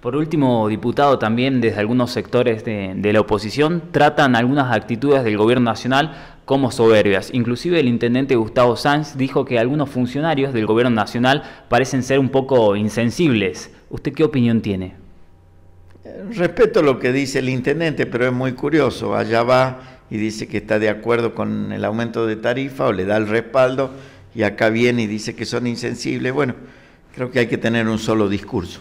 Por último, diputado, también desde algunos sectores de, la oposición tratan algunas actitudes del gobierno nacional como soberbias. Inclusive el intendente Gustavo Sanz dijo que algunos funcionarios del gobierno nacional parecen ser un poco insensibles. ¿Usted qué opinión tiene? Respeto lo que dice el intendente, pero es muy curioso. Allá va y dice que está de acuerdo con el aumento de tarifa o le da el respaldo y acá viene y dice que son insensibles. Bueno, creo que hay que tener un solo discurso.